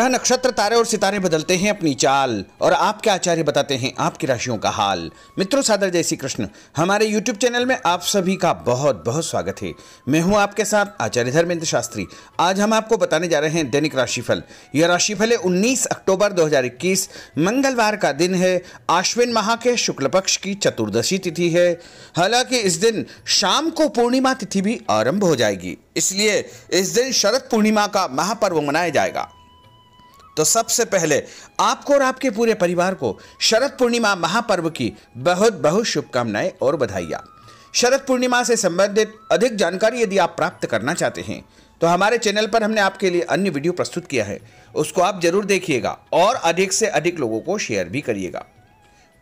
ग्रह नक्षत्र तारे और सितारे बदलते हैं अपनी चाल और आपके आचार्य बताते हैं आपकी राशियों का हाल मित्रों सादर जय श्री कृष्ण हमारे यूट्यूब चैनल में आप सभी का बहुत बहुत स्वागत है मैं हूं आपके साथ आचार्य धर्मेंद्र शास्त्री आज हम आपको बताने जा रहे हैं दैनिक राशिफल यह राशिफल है उन्नीस अक्टूबर दो मंगलवार का दिन है आश्विन माह के शुक्ल पक्ष की चतुर्दशी तिथि है हालांकि इस दिन शाम को पूर्णिमा तिथि भी आरंभ हो जाएगी इसलिए इस दिन शरद पूर्णिमा का महापर्व मनाया जाएगा तो सबसे पहले आपको और आपके पूरे परिवार को शरद पूर्णिमा महापर्व की बहुत बहुत शुभकामनाएं और बधाइयाँ शरद पूर्णिमा से संबंधित अधिक जानकारी यदि आप प्राप्त करना चाहते हैं तो हमारे चैनल पर हमने आपके लिए अन्य वीडियो प्रस्तुत किया है उसको आप जरूर देखिएगा और अधिक से अधिक लोगों को शेयर भी करिएगा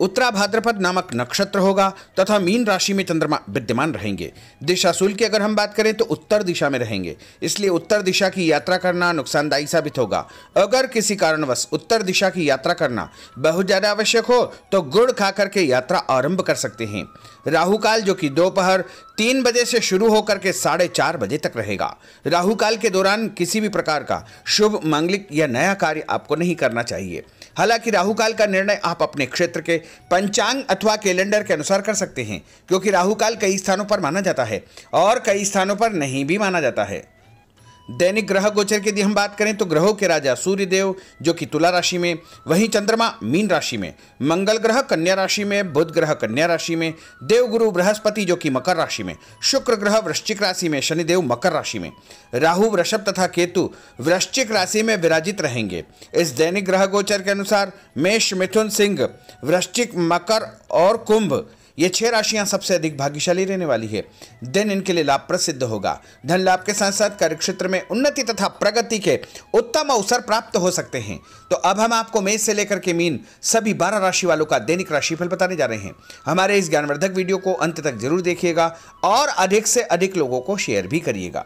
उत्तरा भाद्रपद नामक नक्षत्र होगा तथा मीन राशि में चंद्रमा विद्यमान रहेंगे दिशाशूल की अगर हम बात करें तो उत्तर दिशा में रहेंगे इसलिए उत्तर दिशा की यात्रा करना नुकसानदायी साबित होगा अगर किसी कारणवश उत्तर दिशा की यात्रा करना बहुत ज़्यादा आवश्यक हो तो गुड़ खा करके यात्रा आरंभ कर सकते हैं राहुकाल जो कि दोपहर तीन बजे से शुरू होकर के साढ़े चार बजे तक रहेगा राहु काल के दौरान किसी भी प्रकार का शुभ मांगलिक या नया कार्य आपको नहीं करना चाहिए हालांकि राहु काल का निर्णय आप अपने क्षेत्र के पंचांग अथवा कैलेंडर के अनुसार कर सकते हैं क्योंकि राहु काल कई स्थानों पर माना जाता है और कई स्थानों पर नहीं भी माना जाता है दैनिक ग्रह गोचर की यदि हम बात करें तो ग्रहों के राजा सूर्यदेव जो कि तुला राशि में वहीं चंद्रमा मीन राशि में मंगल ग्रह कन्या राशि में बुध ग्रह कन्या राशि में देवगुरु बृहस्पति जो कि मकर राशि में शुक्र ग्रह वृश्चिक राशि में शनिदेव मकर राशि में राहु वृषभ तथा केतु वृश्चिक राशि में विराजित रहेंगे इस दैनिक ग्रह गोचर के अनुसार मेष मिथुन सिंह वृश्चिक मकर और कुंभ ये छह राशियां सबसे अधिक भाग्यशाली रहने वाली है दिन इनके लिए लाभ प्रसिद्ध होगा धन लाभ के साथ साथ कार्य क्षेत्र में उन्नति तथा प्रगति के उत्तम अवसर प्राप्त हो सकते हैं तो अब हम आपको मेष से लेकर के मीन सभी बारह राशि वालों का दैनिक राशिफल बताने जा रहे हैं हमारे इस ज्ञानवर्धक वीडियो को अंत तक जरूर देखिएगा और अधिक से अधिक लोगों को शेयर भी करिएगा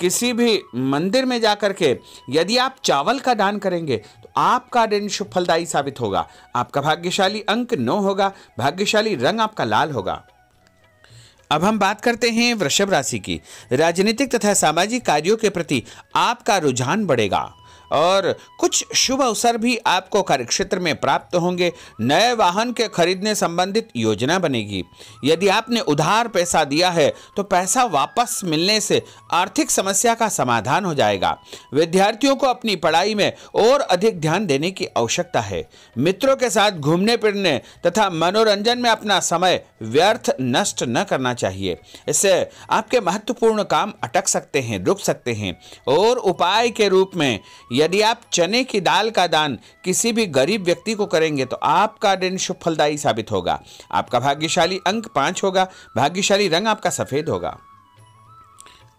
किसी भी मंदिर में जा के यदि आप चावल का दान करेंगे तो आपका दिन शुभ फलदायी साबित होगा आपका भाग्यशाली अंक नौ होगा भाग्यशाली रंग आपका लाल होगा अब हम बात करते हैं वृषभ राशि की राजनीतिक तथा सामाजिक कार्यों के प्रति आपका रुझान बढ़ेगा और कुछ शुभ अवसर भी आपको कार्यक्षेत्र में प्राप्त होंगे नए वाहन के खरीदने संबंधित योजना बनेगी यदि आपने उधार पैसा दिया है तो पैसा वापस मिलने से आर्थिक समस्या का समाधान हो जाएगा विद्यार्थियों को अपनी पढ़ाई में और अधिक ध्यान देने की आवश्यकता है मित्रों के साथ घूमने फिरने तथा मनोरंजन में अपना समय व्यर्थ नष्ट न करना चाहिए इससे आपके महत्वपूर्ण काम अटक सकते हैं रुक सकते हैं और उपाय के रूप में यदि आप चने की दाल का दान किसी भी गरीब व्यक्ति को करेंगे तो आपका दिन शुभ फलदायी साबित होगा आपका भाग्यशाली अंक पाँच होगा भाग्यशाली रंग आपका सफ़ेद होगा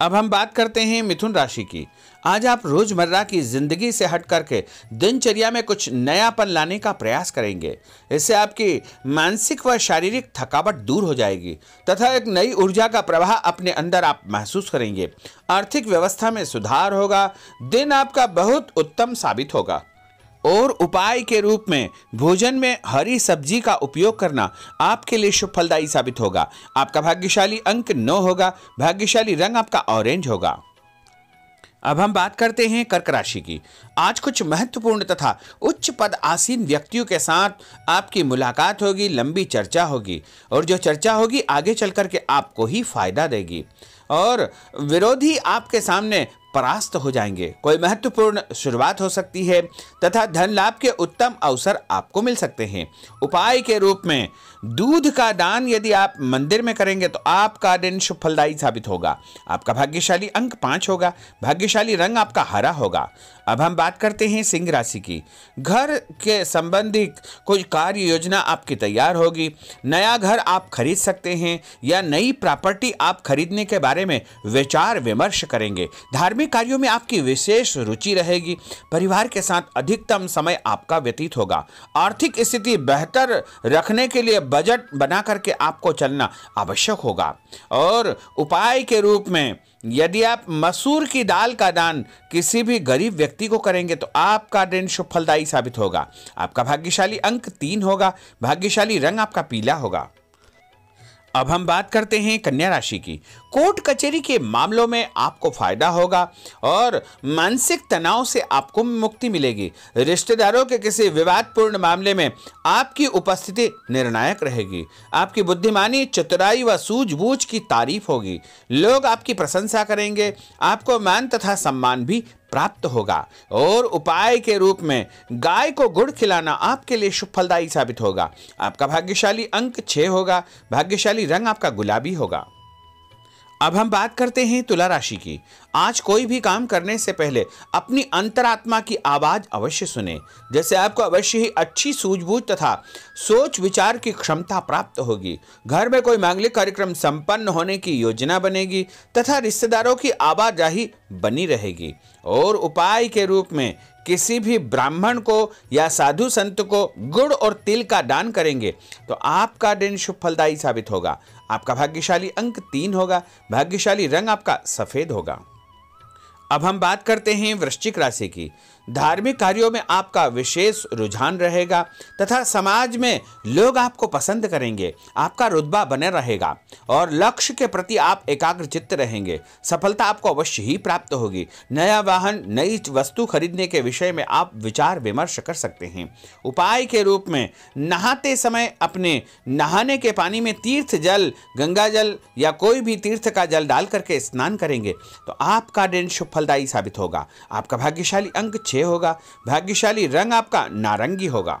अब हम बात करते हैं मिथुन राशि की आज आप रोजमर्रा की जिंदगी से हट करके दिनचर्या में कुछ नयापन लाने का प्रयास करेंगे इससे आपकी मानसिक व शारीरिक थकावट दूर हो जाएगी तथा एक नई ऊर्जा का प्रवाह अपने अंदर आप महसूस करेंगे आर्थिक व्यवस्था में सुधार होगा दिन आपका बहुत उत्तम साबित होगा और उपाय के रूप में भोजन में हरी सब्जी का उपयोग करना आपके लिए शुभ फलदायी साबित होगा आपका भाग्यशाली अंक नौ होगा भाग्यशाली रंग आपका ऑरेंज होगा अब हम बात करते हैं कर्क राशि की आज कुछ महत्वपूर्ण तथा उच्च पद आसीन व्यक्तियों के साथ आपकी मुलाकात होगी लंबी चर्चा होगी और जो चर्चा होगी आगे चल करके आपको ही फायदा देगी और विरोधी आपके सामने परास्त हो जाएंगे कोई महत्वपूर्ण शुरुआत हो सकती है तथा धन लाभ के उत्तम अवसर आपको मिल सकते हैं उपाय के रूप में दूध का दान यदि आप मंदिर में करेंगे तो आपका दिन शुभ फलदायी साबित होगा आपका भाग्यशाली अंक पाँच होगा भाग्यशाली रंग आपका हरा होगा अब हम बात करते हैं सिंह राशि की घर के संबंधित कोई कार्य योजना आपकी तैयार होगी नया घर आप खरीद सकते हैं या नई प्रॉपर्टी आप खरीदने के बारे में विचार विमर्श करेंगे धार्मिक धार्मिक कार्यों में आपकी विशेष रुचि रहेगी परिवार के साथ अधिकतम समय आपका व्यतीत होगा आर्थिक स्थिति बेहतर रखने के लिए बजट बना करके आपको चलना आवश्यक होगा और उपाय के रूप में यदि आप मसूर की दाल का दान किसी भी गरीब व्यक्ति को करेंगे तो आपका दिन शुभ फलदायी साबित होगा आपका भाग्यशाली अंक तीन होगा भाग्यशाली रंग आपका पीला होगा अब हम बात करते हैं कन्या राशि की कोर्ट कचहरी के मामलों में आपको फायदा होगा और मानसिक तनाव से आपको मुक्ति मिलेगी रिश्तेदारों के किसी विवादपूर्ण मामले में आपकी उपस्थिति निर्णायक रहेगी आपकी बुद्धिमानी चतुराई व सूझबूझ की तारीफ होगी लोग आपकी प्रशंसा करेंगे आपको मान तथा सम्मान भी प्राप्त होगा और उपाय के रूप में गाय को गुड़ खिलाना आपके लिए शुभ फलदायी साबित होगा आपका भाग्यशाली अंक छः होगा भाग्यशाली रंग आपका गुलाबी होगा अब हम बात करते हैं तुला राशि की आज कोई भी काम करने से पहले अपनी अंतरात्मा की आवाज़ अवश्य सुने जैसे आपको अवश्य ही अच्छी सूझबूझ तथा सोच विचार की क्षमता प्राप्त होगी घर में कोई मांगलिक कार्यक्रम संपन्न होने की योजना बनेगी तथा रिश्तेदारों की आवाजाही बनी रहेगी और उपाय के रूप में किसी भी ब्राह्मण को या साधु संत को गुड़ और तिल का दान करेंगे तो आपका दिन शुभ फलदायी साबित होगा आपका भाग्यशाली अंक तीन होगा भाग्यशाली रंग आपका सफ़ेद होगा अब हम बात करते हैं वृश्चिक राशि की धार्मिक कार्यों में आपका विशेष रुझान रहेगा तथा समाज में लोग आपको पसंद करेंगे आपका रुतबा बने रहेगा और लक्ष्य के प्रति आप चित्त रहेंगे सफलता आपको अवश्य ही प्राप्त होगी नया वाहन नई वस्तु खरीदने के विषय में आप विचार विमर्श कर सकते हैं उपाय के रूप में नहाते समय अपने नहाने के पानी में तीर्थ जल गंगा जल या कोई भी तीर्थ का जल डाल करके स्नान करेंगे तो आपका दिन शुभ फलदायी साबित होगा आपका भाग्यशाली अंक छः होगा भाग्यशाली रंग आपका नारंगी होगा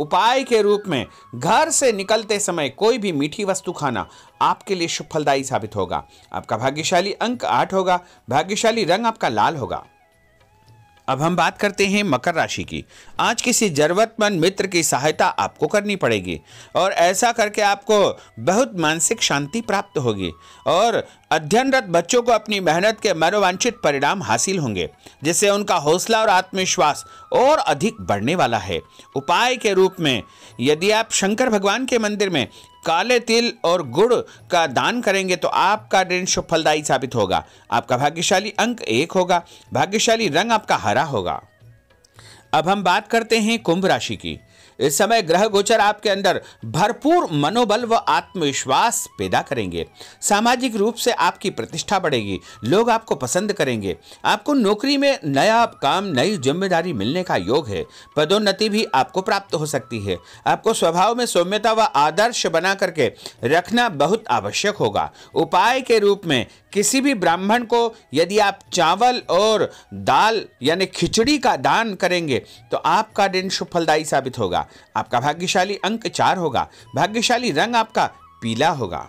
उपाय के रूप में घर से निकलते समय कोई भी मीठी वस्तु खाना आपके लिए सुफलदायी साबित होगा आपका भाग्यशाली अंक आठ होगा भाग्यशाली रंग आपका लाल होगा अब हम बात करते हैं मकर राशि की आज किसी ज़रूरतमंद मित्र की सहायता आपको करनी पड़ेगी और ऐसा करके आपको बहुत मानसिक शांति प्राप्त होगी और अध्ययनरत बच्चों को अपनी मेहनत के मनोवांछित परिणाम हासिल होंगे जिससे उनका हौसला और आत्मविश्वास और अधिक बढ़ने वाला है उपाय के रूप में यदि आप शंकर भगवान के मंदिर में काले तिल और गुड़ का दान करेंगे तो आपका दिन शुभ फलदायी साबित होगा आपका भाग्यशाली अंक एक होगा भाग्यशाली रंग आपका हरा होगा अब हम बात करते हैं कुंभ राशि की इस समय ग्रह गोचर आपके अंदर भरपूर मनोबल व आत्मविश्वास पैदा करेंगे सामाजिक रूप से आपकी प्रतिष्ठा बढ़ेगी लोग आपको पसंद करेंगे आपको नौकरी में नया काम नई जिम्मेदारी मिलने का योग है पदोन्नति भी आपको प्राप्त हो सकती है आपको स्वभाव में सौम्यता व आदर्श बना करके रखना बहुत आवश्यक होगा उपाय के रूप में किसी भी ब्राह्मण को यदि आप चावल और दाल यानी खिचड़ी का दान करेंगे तो आपका दिन सुफलदायी साबित होगा आपका भाग्यशाली अंक चार होगा भाग्यशाली रंग आपका पीला होगा